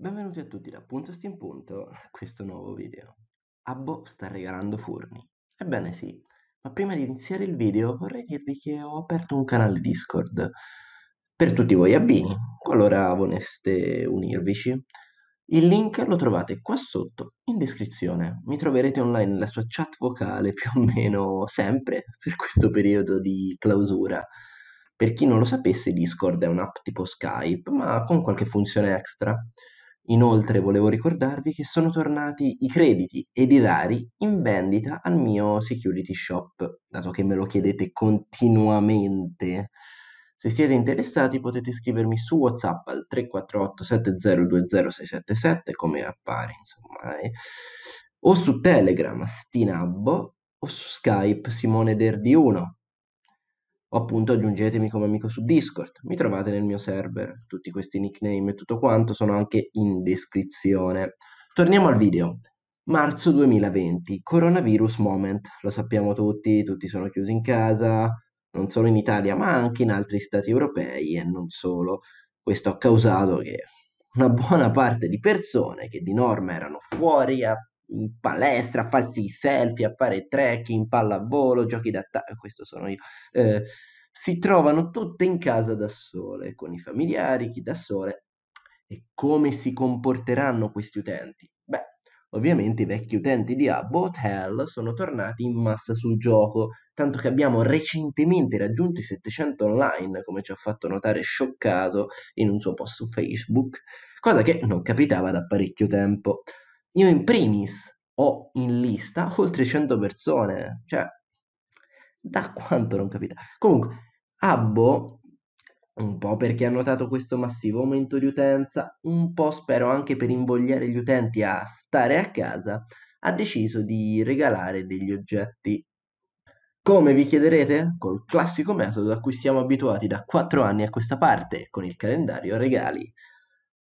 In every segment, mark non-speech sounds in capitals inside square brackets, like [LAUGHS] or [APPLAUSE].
Benvenuti a tutti da Punto Steam Punto a [LAUGHS] questo nuovo video. Abbo sta regalando forni. Ebbene sì, ma prima di iniziare il video vorrei dirvi che ho aperto un canale Discord per tutti voi abbini, qualora voleste unirvici. Il link lo trovate qua sotto, in descrizione. Mi troverete online nella sua chat vocale più o meno sempre per questo periodo di clausura. Per chi non lo sapesse, Discord è un'app tipo Skype, ma con qualche funzione extra. Inoltre volevo ricordarvi che sono tornati i crediti ed i rari in vendita al mio security shop, dato che me lo chiedete continuamente. Se siete interessati potete scrivermi su WhatsApp al 348 7020677 come appare, insomma, eh. o su Telegram Stinabbo o su Skype Simone Derdi 1 o appunto aggiungetemi come amico su Discord. Mi trovate nel mio server, tutti questi nickname e tutto quanto sono anche in descrizione. Torniamo al video. Marzo 2020, coronavirus moment, lo sappiamo tutti, tutti sono chiusi in casa, non solo in Italia ma anche in altri stati europei e non solo. Questo ha causato che una buona parte di persone che di norma erano fuori a in palestra, a farsi i selfie, a fare trekking, pallavolo, giochi d'attacco, questo sono io, eh, si trovano tutte in casa da sole, con i familiari, chi da sole. E come si comporteranno questi utenti? Beh, ovviamente i vecchi utenti di Abbott Hell sono tornati in massa sul gioco, tanto che abbiamo recentemente raggiunto i 700 online, come ci ha fatto notare scioccato in un suo post su Facebook, cosa che non capitava da parecchio tempo. Io in primis ho in lista oltre 100 persone, cioè da quanto non capita. Comunque, Abbo, un po' perché ha notato questo massivo aumento di utenza, un po' spero anche per invogliare gli utenti a stare a casa, ha deciso di regalare degli oggetti. Come vi chiederete? Col classico metodo a cui siamo abituati da 4 anni a questa parte, con il calendario regali.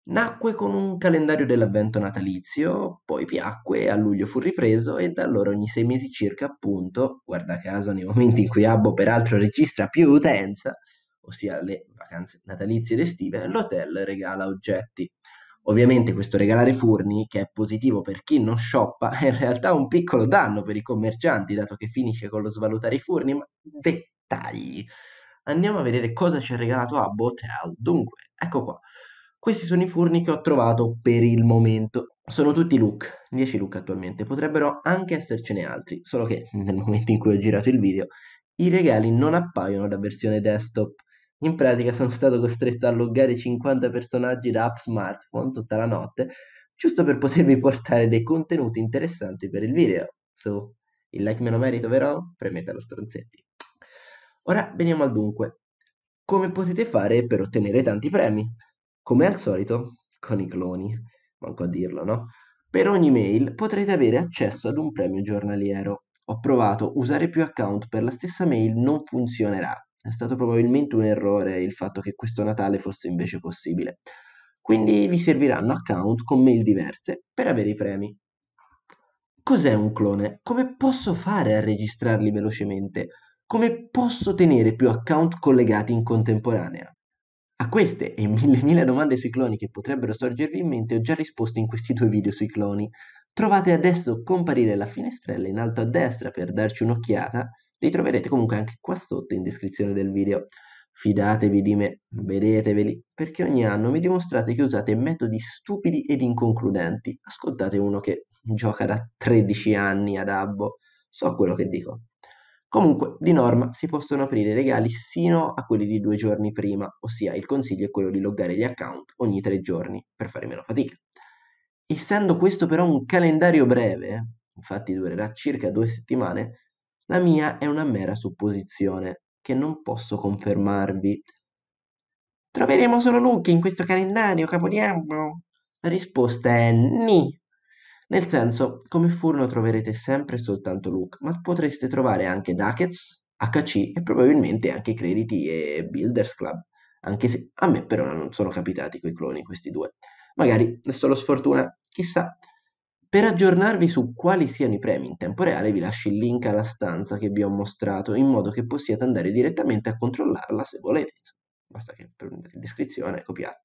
Nacque con un calendario dell'avvento natalizio, poi piacque, a luglio fu ripreso e da allora ogni sei mesi circa, appunto, guarda caso nei momenti in cui Abbo peraltro registra più utenza, ossia le vacanze natalizie ed estive, l'hotel regala oggetti. Ovviamente questo regalare furni, che è positivo per chi non shoppa, è in realtà un piccolo danno per i commercianti, dato che finisce con lo svalutare i furni, ma dettagli. Andiamo a vedere cosa ci ha regalato Abbo Hotel. Dunque, ecco qua. Questi sono i forni che ho trovato per il momento. Sono tutti look, 10 look attualmente, potrebbero anche essercene altri, solo che [LAUGHS] nel momento in cui ho girato il video i regali non appaiono da versione desktop. In pratica sono stato costretto a loggare 50 personaggi da app smartphone tutta la notte, giusto per potervi portare dei contenuti interessanti per il video. So, il like me lo merito, vero? Premete lo stronzetti. Ora veniamo al dunque. Come potete fare per ottenere tanti premi? Come al solito, con i cloni, manco a dirlo, no? Per ogni mail potrete avere accesso ad un premio giornaliero. Ho provato, usare più account per la stessa mail non funzionerà. È stato probabilmente un errore il fatto che questo Natale fosse invece possibile. Quindi vi serviranno account con mail diverse per avere i premi. Cos'è un clone? Come posso fare a registrarli velocemente? Come posso tenere più account collegati in contemporanea? A queste e mille mille domande sui cloni che potrebbero sorgervi in mente ho già risposto in questi due video sui cloni. Trovate adesso comparire la finestrella in alto a destra per darci un'occhiata, li troverete comunque anche qua sotto in descrizione del video. Fidatevi di me, vedeteveli, perché ogni anno mi dimostrate che usate metodi stupidi ed inconcludenti. Ascoltate uno che gioca da 13 anni ad Abbo, so quello che dico. Comunque, di norma si possono aprire regali sino a quelli di due giorni prima, ossia il consiglio è quello di loggare gli account ogni tre giorni per fare meno fatica. Essendo questo però un calendario breve, infatti durerà circa due settimane, la mia è una mera supposizione che non posso confermarvi. Troveremo solo Luke in questo calendario, capodanno? La risposta è ni. Nel senso, come furno troverete sempre soltanto Luke, ma potreste trovare anche Duckets, HC e probabilmente anche Crediti e Builders Club, anche se a me però non sono capitati quei cloni questi due. Magari è solo sfortuna, chissà. Per aggiornarvi su quali siano i premi in tempo reale vi lascio il link alla stanza che vi ho mostrato in modo che possiate andare direttamente a controllarla se volete. Basta che prendete in descrizione e copiate.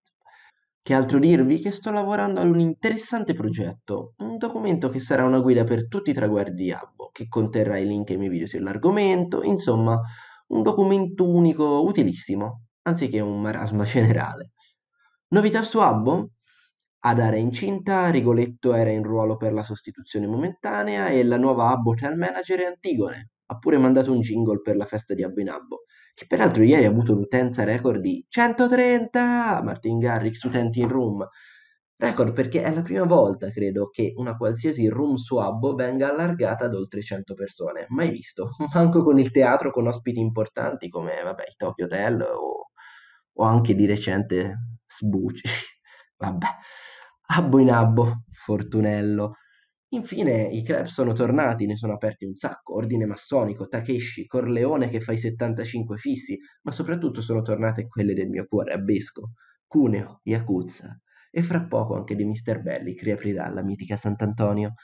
Che altro dirvi che sto lavorando ad un interessante progetto, un documento che sarà una guida per tutti i traguardi di Abbo, che conterrà i link ai miei video sull'argomento, insomma, un documento unico utilissimo, anziché un marasma [LAUGHS] generale. Novità su Abbo? Adara è incinta, Rigoletto era in ruolo per la sostituzione momentanea e la nuova Abbo Hotel Manager è Antigone. Ha pure mandato un jingle per la festa di Abbo in Abbo, che peraltro ieri ha avuto un'utenza record di 130 Martin Garrix utenti in room. Record perché è la prima volta, credo, che una qualsiasi room swab venga allargata ad oltre 100 persone. Mai visto. [LAUGHS] Manco con il teatro, con ospiti importanti come, vabbè, i Tokyo Hotel o, o anche di recente Sbucci. [LAUGHS] vabbè. Abbo in abbo, Fortunello. Infine i club sono tornati, ne sono aperti un sacco, Ordine Massonico, Takeshi, Corleone che fa i 75 fissi, ma soprattutto sono tornate quelle del mio cuore abbesco, Cuneo, Yakuza e fra poco anche di Mr. Bellic riaprirà la mitica Sant'Antonio.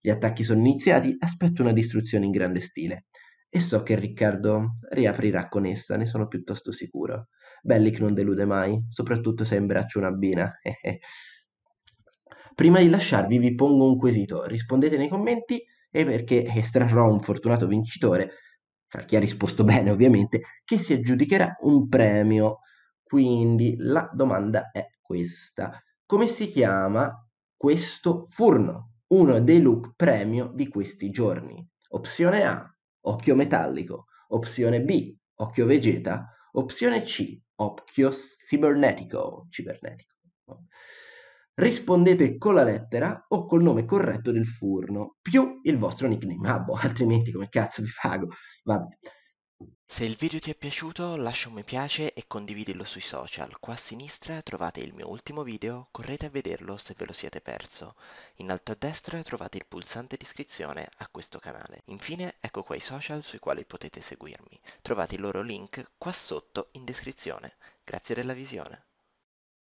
Gli attacchi sono iniziati, aspetto una distruzione in grande stile. E so che Riccardo riaprirà con essa, ne sono piuttosto sicuro. Bellic non delude mai, soprattutto se è in braccio una bina. [LAUGHS] Eh, eh. Prima di lasciarvi vi pongo un quesito, rispondete nei commenti e perché estrarrò un fortunato vincitore, fra chi ha risposto bene ovviamente, che si aggiudicherà un premio. Quindi la domanda è questa. Come si chiama questo furno? Uno dei look premio di questi giorni. Opzione A, occhio metallico. Opzione B, occhio vegeta. Opzione C, occhio cibernetico. cibernetico rispondete con la lettera o col nome corretto del furno, più il vostro nickname. Ah, boh, altrimenti come cazzo vi pago? Vabbè. Se il video ti è piaciuto lascia un mi piace e condividilo sui social. Qua a sinistra trovate il mio ultimo video, correte a vederlo se ve lo siete perso. In alto a destra trovate il pulsante di iscrizione a questo canale. Infine ecco qua i social sui quali potete seguirmi. Trovate i loro link qua sotto in descrizione. Grazie della visione.